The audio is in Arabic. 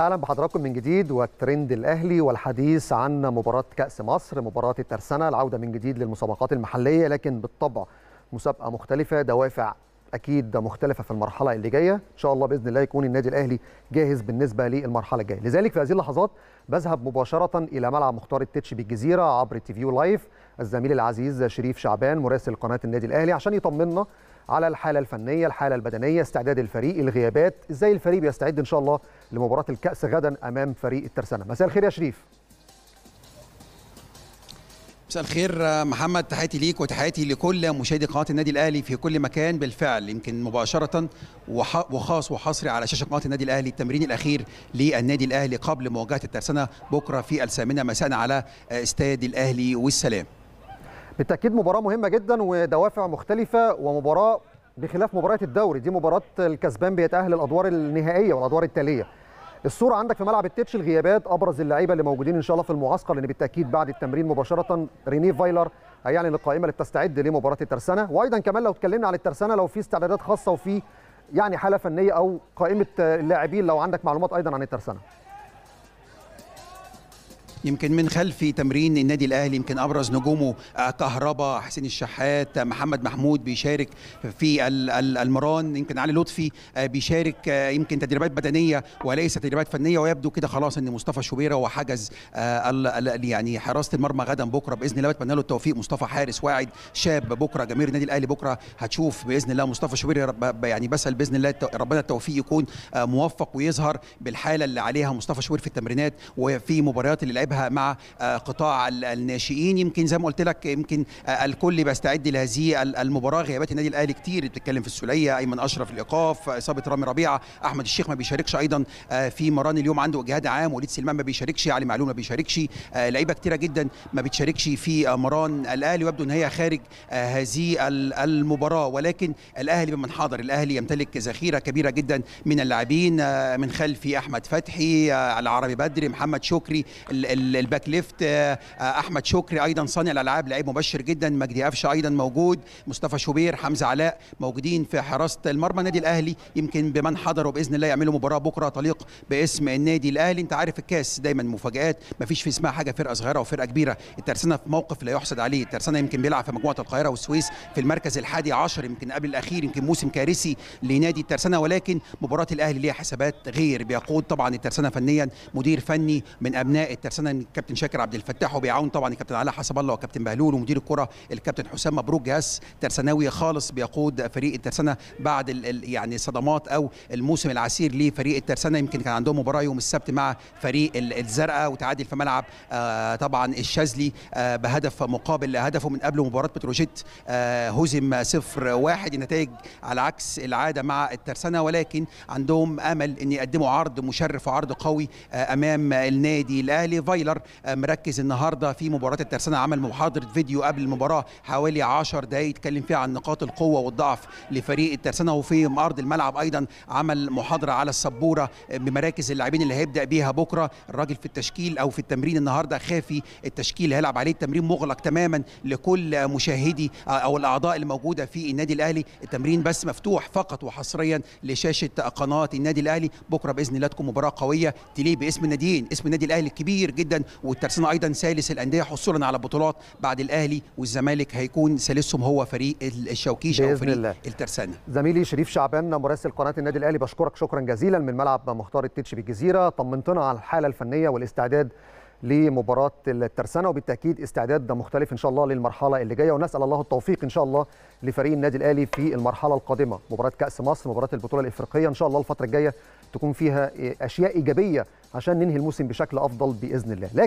اهلا بحضراتكم من جديد والترند الاهلي والحديث عن مباراه كاس مصر مباراه الترسانه العوده من جديد للمسابقات المحليه لكن بالطبع مسابقه مختلفه دوافع اكيد مختلفه في المرحله اللي جايه ان شاء الله باذن الله يكون النادي الاهلي جاهز بالنسبه للمرحله الجايه لذلك في هذه اللحظات بذهب مباشره الى ملعب مختار التتش بالجزيره عبر تي فيو لايف الزميل العزيز شريف شعبان مراسل قناه النادي الاهلي عشان يطمنا على الحاله الفنيه الحاله البدنيه استعداد الفريق الغيابات ازاي الفريق بيستعد ان شاء الله لمباراه الكاس غدا امام فريق الترسانه مساء الخير يا شريف مساء الخير محمد تحياتي ليك وتحياتي لكل مشاهدي قناه النادي الاهلي في كل مكان بالفعل يمكن مباشره وخاص وحصري على شاشه قناه النادي الاهلي التمرين الاخير للنادي الاهلي قبل مواجهه الترسانه بكره في الثامنه مساء على استاد الاهلي والسلام. بالتاكيد مباراه مهمه جدا ودوافع مختلفه ومباراه بخلاف مباراه الدوري دي مباراه الكسبان بيتاهل الادوار النهائيه والادوار التاليه. الصوره عندك في ملعب التتش الغيابات ابرز اللعيبه اللي موجودين ان شاء الله في المعسكر لان بالتاكيد بعد التمرين مباشره ريني فايلر هيعلن القائمه اللي بتستعد لمباراه الترسانه وايضا كمان لو اتكلمنا عن الترسانه لو في استعدادات خاصه وفي يعني حاله فنيه او قائمه آه، اللاعبين لو عندك معلومات ايضا عن الترسانه يمكن من خلف تمرين النادي الاهلي يمكن ابرز نجومه آه، كهربا حسين الشحات آه، محمد محمود بيشارك في المران يمكن علي لطفي آه، بيشارك يمكن تدريبات بدنيه وليس تدريبات فنيه ويبدو كده خلاص ان مصطفى شوبيره وحجز يعني حراسه المرمى غدا بكره باذن الله بتمنى له التوفيق مصطفى حارس واعد شاب بكره جماهير النادي الاهلي بكره هتشوف باذن الله مصطفى شوبيره يعني بسال باذن الله ربنا التوفيق يكون موفق ويظهر بالحاله اللي عليها مصطفى شوبير في التمرينات وفي مباريات اللي لعبها مع آه، قطاع الناشئين يمكن زي ما قلت لك يمكن آه، الكل بيستعد لهذه المباراه غيابات النادي الاهلي كتير بتتكلم في السوليه ايمن اشرف الايقاف آه، اصابه رامي ربيعه احمد الشيخ ما بيشاركش ايضا في مران اليوم عنده اجهاد عام وليد سليمان ما بيشاركش علي معلول ما بيشاركش لعيبه كتيره جدا ما بتشاركش في مران الاهلي ويبدو ان هي خارج هذه المباراه ولكن الاهلي بمن حاضر الاهلي يمتلك ذخيره كبيره جدا من اللاعبين من خلفي احمد فتحي العربي بدري محمد شكري الباك ليفت آه، آه، احمد شكري ايضا صانع الالعاب لعيب مبشر جدا مجدي قفشه ايضا موجود مصطفى شوبير حمزه علاء موجودين في حراسه المرمى النادي الاهلي يمكن بمن حضروا باذن الله يعملوا مباراه بكره تليق باسم النادي الاهلي انت عارف الكاس دايما مفاجات ما فيش في اسمها حاجه فرقه صغيره وفرقه كبيره الترسانه في موقف لا يحسد عليه الترسانه يمكن بيلعب في مجموعه القاهره والسويس في المركز الحادي عشر يمكن قبل الاخير يمكن موسم كارثي لنادي الترسانه ولكن مباراه الاهلي ليها حسابات غير بيقود طبعا الترسانه فنيا مدير فني من ابناء الترسانه معانا الكابتن شاكر عبد الفتاح وبيعاون طبعا الكابتن علاء حسب الله وكابتن بهلول ومدير الكره الكابتن حسام مبروك جهاز ترسناوي خالص بيقود فريق الترسانه بعد الـ الـ يعني صدمات او الموسم العسير لفريق الترسانه يمكن كان عندهم مباراه يوم السبت مع فريق الزرقاء وتعادل في ملعب آه طبعا الشاذلي آه بهدف مقابل هدفه من قبل مباراه بتروجيت آه هزم صفر واحد النتائج على عكس العاده مع الترسانه ولكن عندهم امل ان يقدموا عرض مشرف وعرض قوي آه، امام النادي الاهلي فايلر آه، مركز النهارده في مباراه الترسانه عمل محاضره فيديو قبل المباراه حوالي 10 دقائق اتكلم فيها عن نقاط القوه والضعف لفريق الترسانه وفي ارض الملعب ايضا عمل محاضره على السبوره آه، بمراكز اللاعبين اللي هيبدا بيها بكره الراجل في التشكيل او في التمرين النهارده خافي التشكيل هيلعب عليه التمرين مغلق تماما لكل مشاهدي آه، او الاعضاء اللي موجوده في النادي الاهلي التمرين بس مفتوح فقط وحصريا لشاشه قناه النادي الاهلي بكره باذن الله تكون مباراه قويه تليه باسم الناديين اسم النادي الاهلي الكبير جدا جدا والترسانه ايضا ثالث الانديه حصولا على بطولات بعد الاهلي والزمالك هيكون ثالثهم هو فريق الشوكيش او فريق الله. الترسانه زميلي شريف شعبان مراسل قناه النادي الاهلي بشكرك شكرا جزيلا من ملعب مختار التتش بالجزيره طمنتنا على الحاله الفنيه والاستعداد لمباراه الترسانه وبالتاكيد استعداد مختلف ان شاء الله للمرحله اللي جايه ونسال الله التوفيق ان شاء الله لفريق النادي الاهلي في المرحله القادمه مباراه كاس مصر مباراه البطوله الافريقيه ان شاء الله الفتره الجايه تكون فيها اشياء ايجابيه عشان ننهي الموسم بشكل افضل باذن الله